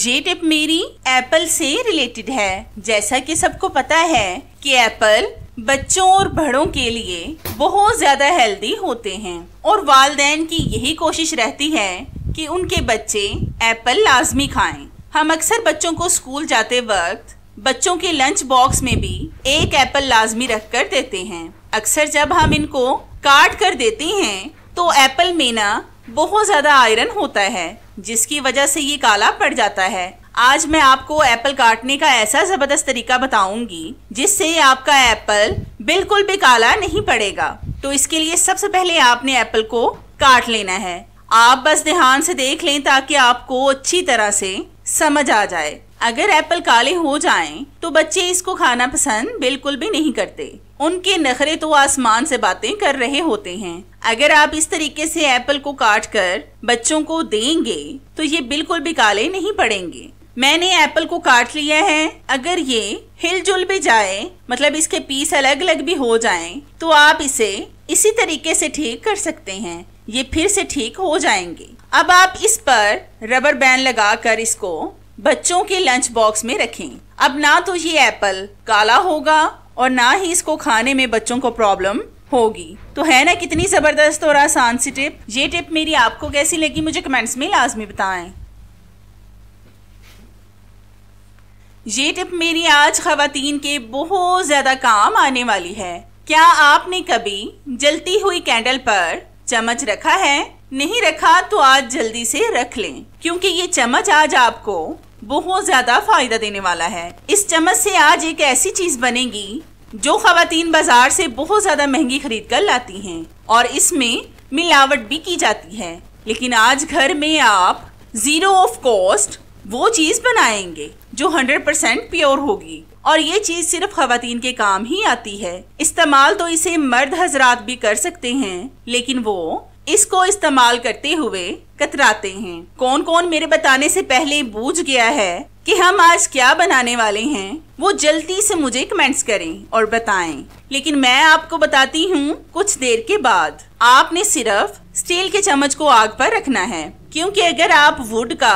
ये टिप मेरी एप्पल से रिलेटेड है जैसा कि सबको पता है कि एप्पल बच्चों और बड़ों के लिए बहुत ज़्यादा हेल्दी होते हैं और वालदेन की यही कोशिश रहती है कि उनके बच्चे एप्पल लाजमी खाएं। हम अक्सर बच्चों को स्कूल जाते वक्त बच्चों के लंच बॉक्स में भी एक एप्पल लाजमी रख कर देते हैं अक्सर जब हम इनको काट कर देते हैं तो एप्पल में ना बहुत ज़्यादा आयरन होता है जिसकी वजह से ये काला पड़ जाता है आज मैं आपको एप्पल काटने का ऐसा ज़बरदस्त तरीका बताऊंगी जिससे आपका एप्पल बिल्कुल भी काला नहीं पड़ेगा तो इसके लिए सबसे पहले आपने एप्पल को काट लेना है आप बस ध्यान से देख लें ताकि आपको अच्छी तरह से समझ आ जाए अगर एप्पल काले हो जाएं तो बच्चे इसको खाना पसंद बिल्कुल भी नहीं करते उनके नखरे तो आसमान से बातें कर रहे होते हैं अगर आप इस तरीके से एप्पल को काट कर बच्चों को देंगे तो ये बिल्कुल भी काले नहीं पड़ेंगे मैंने एप्पल को काट लिया है अगर ये हिलजुल भी जाए मतलब इसके पीस अलग अलग भी हो जाएं, तो आप इसे इसी तरीके से ठीक कर सकते हैं ये फिर से ठीक हो जाएंगे अब आप इस पर रबर बैंड लगाकर इसको बच्चों के लंच बॉक्स में रखें अब ना तो ये एप्पल काला होगा और ना ही इसको खाने में बच्चों को प्रॉब्लम होगी तो है ना कितनी ज़बरदस्त और आसान सी टिप ये टिप मेरी आपको कैसी लगी मुझे कमेंट्स में लाजमी बताएं ये टिप मेरी आज खातन के बहुत ज़्यादा काम आने वाली है क्या आपने कभी जलती हुई कैंडल पर चम्मच रखा है नहीं रखा तो आज जल्दी से रख लें क्योंकि ये चम्मच आज आपको बहुत ज़्यादा फायदा देने वाला है इस चम्मच से आज एक ऐसी चीज़ बनेगी जो खातन बाज़ार से बहुत ज़्यादा महंगी खरीद कर लाती हैं और इसमें मिलावट भी की जाती है लेकिन आज घर में आप ज़ीरो ऑफ कॉस्ट वो चीज़ बनाएंगे जो 100 परसेंट प्योर होगी और ये चीज़ सिर्फ खातन के काम ही आती है इस्तेमाल तो इसे मर्द हजरात भी कर सकते हैं लेकिन वो इसको इस्तेमाल करते हुए कतराते हैं कौन कौन मेरे बताने से पहले बूझ गया है कि हम आज क्या बनाने वाले हैं वो जल्दी से मुझे कमेंट्स करें और बताएं लेकिन मैं आपको बताती हूँ कुछ देर के बाद आपने सिर्फ स्टील के चम्मच को आग पर रखना है क्योंकि अगर आप वुड का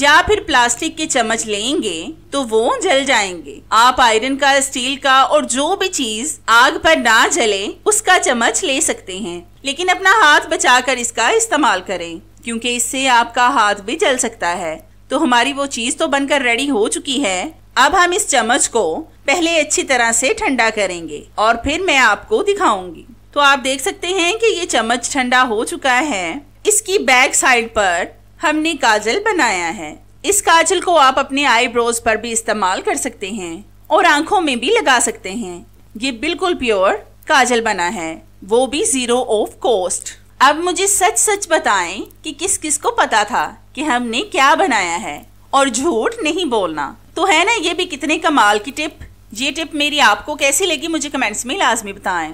या फिर प्लास्टिक के चम्मच लेंगे तो वो जल जाएंगे आप आयरन का स्टील का और जो भी चीज आग पर ना जले उसका चम्मच ले सकते हैं लेकिन अपना हाथ बचाकर इसका इस्तेमाल करें क्योंकि इससे आपका हाथ भी जल सकता है तो हमारी वो चीज तो बनकर रेडी हो चुकी है अब हम इस चम्मच को पहले अच्छी तरह से ठंडा करेंगे और फिर मैं आपको दिखाऊंगी तो आप देख सकते हैं कि ये चम्मच ठंडा हो चुका है इसकी बैक साइड पर हमने काजल बनाया है इस काजल को आप अपने आईब्रोज पर भी इस्तेमाल कर सकते हैं और आंखों में भी लगा सकते हैं ये बिल्कुल प्योर काजल बना है वो भी जीरो ऑफ कॉस्ट अब मुझे सच सच बताएं कि किस किस को पता था कि हमने क्या बनाया है और झूठ नहीं बोलना तो है ना ये भी कितने कमाल की टिप ये टिप मेरी आपको कैसी लगी मुझे कमेंट्स में लाजमी बताएं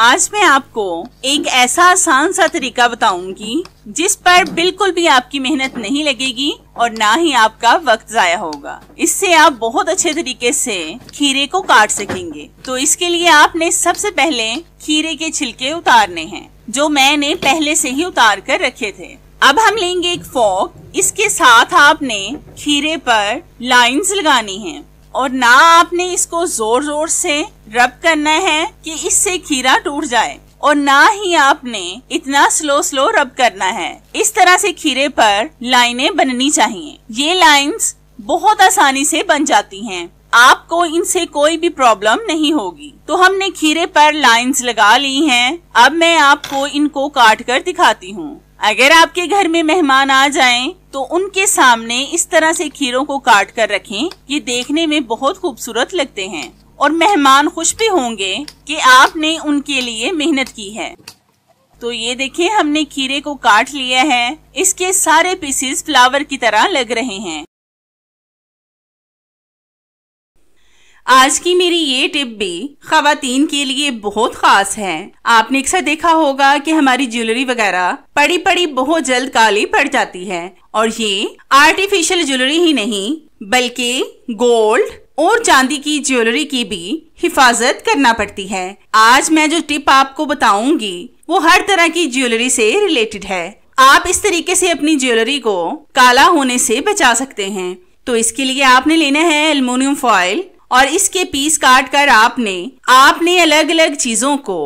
आज मैं आपको एक ऐसा आसान सा तरीका बताऊंगी जिस पर बिल्कुल भी आपकी मेहनत नहीं लगेगी और ना ही आपका वक्त जाया होगा इससे आप बहुत अच्छे तरीके से खीरे को काट सकेंगे तो इसके लिए आपने सबसे पहले खीरे के छिलके उतारने हैं जो मैंने पहले से ही उतार कर रखे थे अब हम लेंगे एक फोक इसके साथ आपने खीरे पर लाइंस लगानी है और ना आपने इसको जोर जोर से रब करना है कि इससे खीरा टूट जाए और ना ही आपने इतना स्लो स्लो रब करना है इस तरह से खीरे पर लाइनें बननी चाहिए ये लाइंस बहुत आसानी से बन जाती हैं आपको इनसे कोई भी प्रॉब्लम नहीं होगी तो हमने खीरे पर लाइंस लगा ली हैं अब मैं आपको इनको काट कर दिखाती हूँ अगर आपके घर में मेहमान आ जाएं तो उनके सामने इस तरह से खीरों को काट कर रखें ये देखने में बहुत खूबसूरत लगते हैं और मेहमान खुश भी होंगे कि आपने उनके लिए मेहनत की है तो ये देखिए हमने खीरे को काट लिया है इसके सारे पीसेस फ्लावर की तरह लग रहे हैं आज की मेरी ये टिप भी खातन के लिए बहुत खास है आपने अक्सर देखा होगा कि हमारी ज्वेलरी वगैरह पड़ी पड़ी बहुत जल्द काली पड़ जाती है और ये आर्टिफिशियल ज्वेलरी ही नहीं बल्कि गोल्ड और चांदी की ज्वेलरी की भी हिफाजत करना पड़ती है आज मैं जो टिप आपको बताऊंगी वो हर तरह की ज्वेलरी से रिलेटेड है आप इस तरीके से अपनी ज्वेलरी को काला होने से बचा सकते हैं तो इसके लिए आपने लेना है एल्यूमिनियम फॉइल और इसके पीस काट कर आपने आपने अलग अलग चीजों को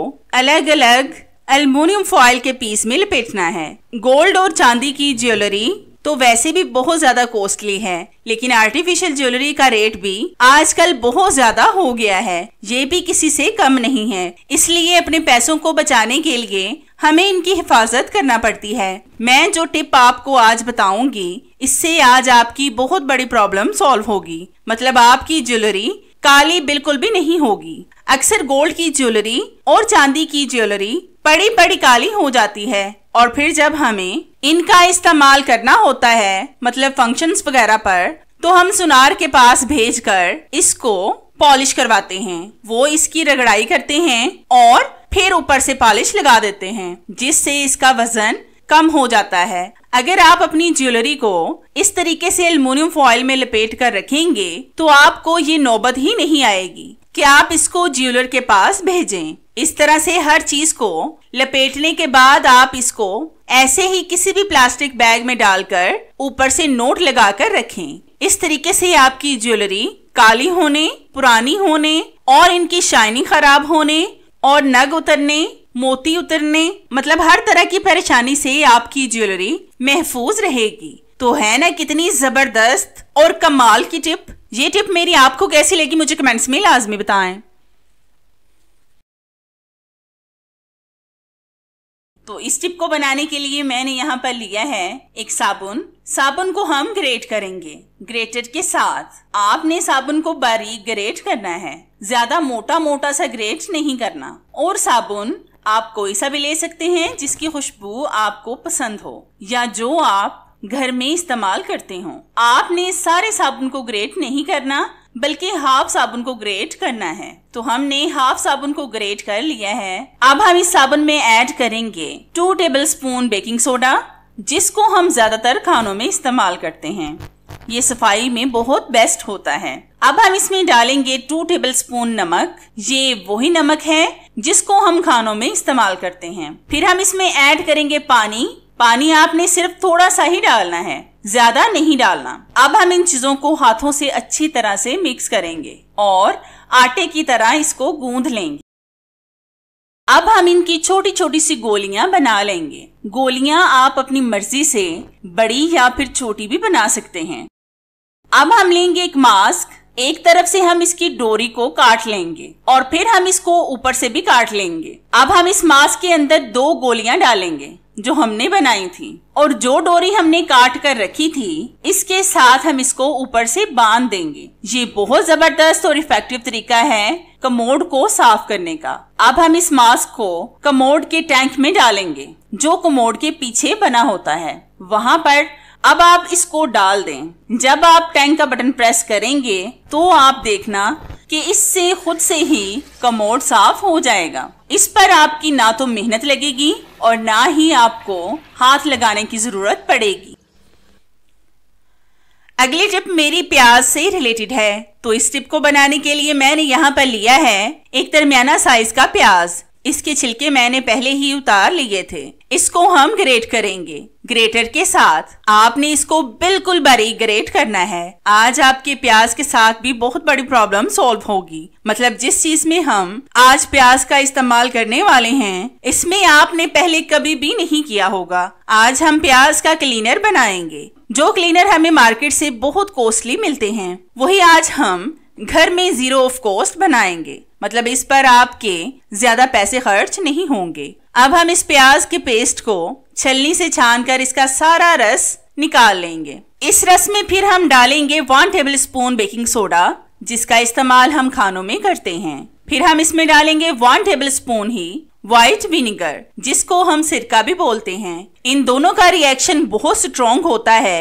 अलग अलग एल्यूमिनियम फॉइल के पीस में लपेटना है गोल्ड और चांदी की ज्वेलरी तो वैसे भी बहुत ज्यादा कॉस्टली हैं लेकिन आर्टिफिशियल ज्वेलरी का रेट भी आजकल बहुत ज्यादा हो गया है ये भी किसी से कम नहीं है इसलिए अपने पैसों को बचाने के लिए हमें इनकी हिफाजत करना पड़ती है मैं जो टिप आपको आज बताऊंगी इससे आज आपकी बहुत बड़ी प्रॉब्लम सॉल्व होगी मतलब आपकी ज्वेलरी काली बिल्कुल भी नहीं होगी अक्सर गोल्ड की ज्वेलरी और चांदी की ज्वेलरी पड़ी बड़ी काली हो जाती है और फिर जब हमें इनका इस्तेमाल करना होता है मतलब फंक्शंस वगैरह पर तो हम सुनार के पास भेजकर इसको पॉलिश करवाते हैं वो इसकी रगड़ाई करते हैं और फिर ऊपर से पॉलिश लगा देते हैं जिससे इसका वजन कम हो जाता है अगर आप अपनी ज्वेलरी को इस तरीके से एल्युमिनियम फॉइल में लपेट कर रखेंगे तो आपको ये नौबत ही नहीं आएगी कि आप इसको ज्वेलर के पास भेजें इस तरह से हर चीज को लपेटने के बाद आप इसको ऐसे ही किसी भी प्लास्टिक बैग में डालकर ऊपर से नोट लगाकर रखें इस तरीके से आपकी ज्वेलरी काली होने पुरानी होने और इनकी शाइनिंग खराब होने और नग उतरने मोती उतरने मतलब हर तरह की परेशानी से आपकी ज्वेलरी महफूज रहेगी तो है ना कितनी जबरदस्त और कमाल की टिप ये टिप मेरी आपको कैसी लगी मुझे कमेंट्स में लाजमी बताएं तो इस टिप को बनाने के लिए मैंने यहाँ पर लिया है एक साबुन साबुन को हम ग्रेट करेंगे ग्रेटर के साथ आपने साबुन को बारीक ग्रेट करना है ज्यादा मोटा मोटा सा ग्रेट नहीं करना और साबुन आप कोई सा भी ले सकते हैं जिसकी खुशबू आपको पसंद हो या जो आप घर में इस्तेमाल करते हूँ आपने सारे साबुन को ग्रेट नहीं करना बल्कि हाफ साबुन को ग्रेट करना है तो हमने हाफ साबुन को ग्रेट कर लिया है अब हम इस साबुन में ऐड करेंगे two tablespoon baking soda जिसको हम ज्यादातर खानों में इस्तेमाल करते हैं ये सफाई में बहुत बेस्ट होता है अब हम इसमें डालेंगे टू टेबल स्पून नमक ये वही नमक है जिसको हम खानों में इस्तेमाल करते हैं फिर हम इसमें ऐड करेंगे पानी पानी आपने सिर्फ थोड़ा सा ही डालना है ज्यादा नहीं डालना अब हम इन चीजों को हाथों से अच्छी तरह से मिक्स करेंगे और आटे की तरह इसको गूंद लेंगे अब हम इनकी छोटी छोटी सी गोलियां बना लेंगे गोलियां आप अपनी मर्जी से बड़ी या फिर छोटी भी बना सकते हैं अब हम लेंगे एक मास्क एक तरफ से हम इसकी डोरी को काट लेंगे और फिर हम इसको ऊपर से भी काट लेंगे अब हम इस मास्क के अंदर दो गोलियां डालेंगे जो हमने बनाई थी और जो डोरी हमने काट कर रखी थी इसके साथ हम इसको ऊपर से बांध देंगे ये बहुत जबरदस्त और इफेक्टिव तरीका है कमोड को साफ करने का अब हम इस मास्क को कमोड के टैंक में डालेंगे जो कमोड के पीछे बना होता है वहां पर अब आप इसको डाल दें जब आप टैंक का बटन प्रेस करेंगे तो आप देखना कि इससे खुद से ही कमोड साफ हो जाएगा इस पर आपकी ना तो मेहनत लगेगी और ना ही आपको हाथ लगाने की जरूरत पड़ेगी अगली टिप मेरी प्याज से रिलेटेड है तो इस टिप को बनाने के लिए मैंने यहाँ पर लिया है एक दरमियाना साइज का प्याज इसके छिलके मैंने पहले ही उतार लिए थे इसको हम ग्रेट करेंगे ग्रेटर के साथ आपने इसको बिल्कुल बारीक ग्रेट करना है आज आपके प्याज के साथ भी बहुत बड़ी प्रॉब्लम सॉल्व होगी मतलब जिस चीज में हम आज प्याज का इस्तेमाल करने वाले हैं इसमें आपने पहले कभी भी नहीं किया होगा आज हम प्याज का क्लीनर बनाएंगे जो क्लीनर हमें मार्केट से बहुत कॉस्टली मिलते हैं वही आज हम घर में जीरो ऑफ कॉस्ट बनाएंगे मतलब इस पर आपके ज्यादा पैसे खर्च नहीं होंगे अब हम इस प्याज के पेस्ट को छलनी से छान कर इसका सारा रस निकाल लेंगे इस रस में फिर हम डालेंगे one tablespoon baking soda जिसका इस्तेमाल हम खानों में करते हैं फिर हम इसमें डालेंगे वन टेबल स्पून ही व्हाइट विनेगर जिसको हम सिरका भी बोलते हैं इन दोनों का रिएक्शन बहुत स्ट्रॉन्ग होता है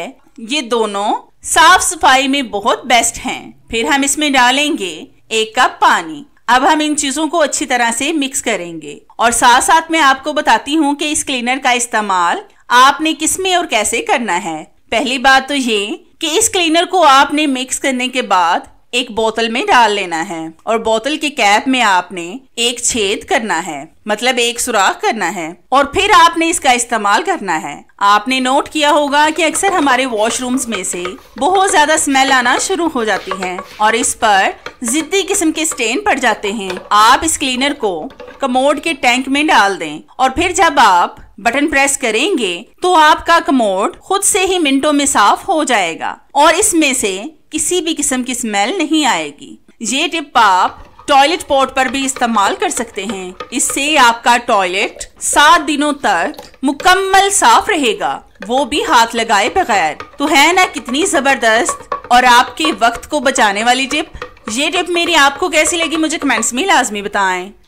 ये दोनों साफ सफाई में बहुत बेस्ट हैं। फिर हम इसमें डालेंगे एक कप पानी अब हम इन चीज़ों को अच्छी तरह से मिक्स करेंगे और साथ साथ मैं आपको बताती हूँ कि इस क्लीनर का इस्तेमाल आपने किस में और कैसे करना है पहली बात तो ये कि इस क्लीनर को आपने मिक्स करने के बाद एक बोतल में डाल लेना है और बोतल के कैप में आपने एक छेद करना है मतलब एक सुराख करना है और फिर आपने इसका इस्तेमाल करना है आपने नोट किया होगा कि अक्सर हमारे वॉशरूम्स में से बहुत ज्यादा स्मेल आना शुरू हो जाती है और इस पर जिद्दी किस्म के स्टेन पड़ जाते हैं आप इस क्लीनर को कमोड के टैंक में डाल दें और फिर जब आप बटन प्रेस करेंगे तो आपका कमोड खुद से ही मिनटों में साफ हो जाएगा और इसमें से किसी भी किस्म की स्मेल नहीं आएगी ये टिप आप टॉयलेट पॉट पर भी इस्तेमाल कर सकते हैं इससे आपका टॉयलेट सात दिनों तक मुकम्मल साफ रहेगा वो भी हाथ लगाए बगैर तो है ना कितनी जबरदस्त और आपके वक्त को बचाने वाली टिप ये टिप मेरी आपको कैसी लगी मुझे कमेंट्स में लाजमी बताएं